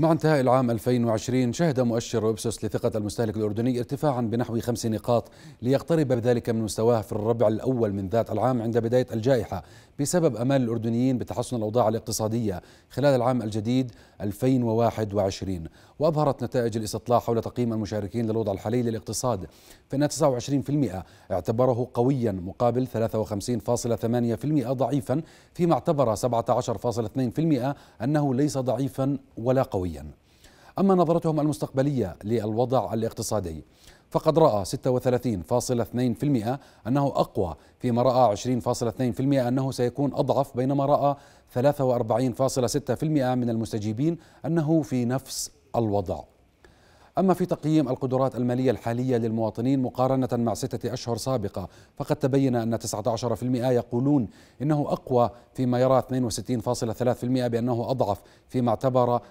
مع انتهاء العام 2020 شهد مؤشر ويبسوس لثقة المستهلك الأردني ارتفاعا بنحو خمس نقاط ليقترب بذلك من مستواه في الربع الأول من ذات العام عند بداية الجائحة بسبب أمال الأردنيين بتحسن الأوضاع الاقتصادية خلال العام الجديد 2021 وأبهرت نتائج الاستطلاع حول تقييم المشاركين للوضع الحالي للاقتصاد فإن 29% اعتبره قويا مقابل 53.8% ضعيفا فيما اعتبر 17.2% أنه ليس ضعيفا ولا قويا أما نظرتهم المستقبلية للوضع الاقتصادي فقد رأى 36.2% أنه أقوى فيما رأى 20.2% أنه سيكون أضعف بينما رأى 43.6% من المستجيبين أنه في نفس الوضع أما في تقييم القدرات المالية الحالية للمواطنين مقارنة مع ستة أشهر سابقة فقد تبين أن 19% يقولون إنه أقوى فيما يرى 62.3% بأنه أضعف فيما اعتبر 18.7%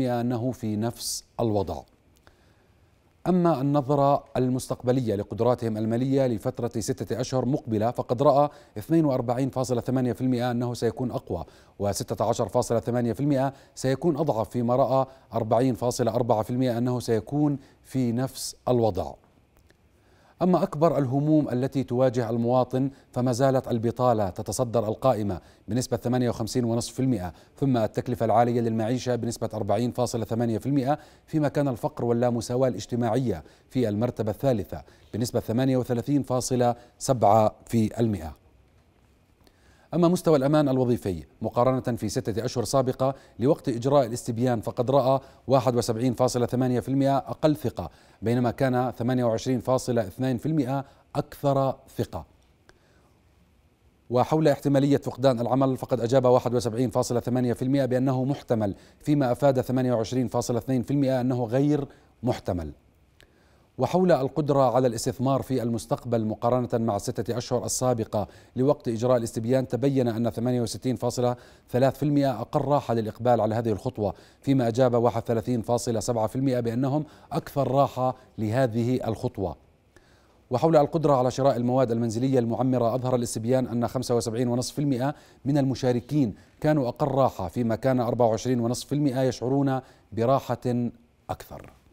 أنه في نفس الوضع أما النظرة المستقبلية لقدراتهم المالية لفترة ستة أشهر مقبلة فقد رأى 42.8% أنه سيكون أقوى و16.8% سيكون أضعف فيما رأى 40.4% أنه سيكون في نفس الوضع أما أكبر الهموم التي تواجه المواطن فما زالت البطالة تتصدر القائمة بنسبة 58.5% ثم التكلفة العالية للمعيشة بنسبة 40.8% فيما كان الفقر واللامساواة الاجتماعية في المرتبة الثالثة بنسبة 38.7% أما مستوى الأمان الوظيفي مقارنة في ستة أشهر سابقة لوقت إجراء الاستبيان فقد رأى 71.8% أقل ثقة بينما كان 28.2% أكثر ثقة وحول احتمالية فقدان العمل فقد أجاب 71.8% بأنه محتمل فيما أفاد 28.2% أنه غير محتمل وحول القدرة على الاستثمار في المستقبل مقارنة مع الستة أشهر السابقة لوقت إجراء الاستبيان تبين أن 68.3% أقر راحة للإقبال على هذه الخطوة فيما أجاب 31.7% بأنهم أكثر راحة لهذه الخطوة وحول القدرة على شراء المواد المنزلية المعمرة أظهر الاستبيان أن 75.5% من المشاركين كانوا أقل راحة فيما كان 24.5% يشعرون براحة أكثر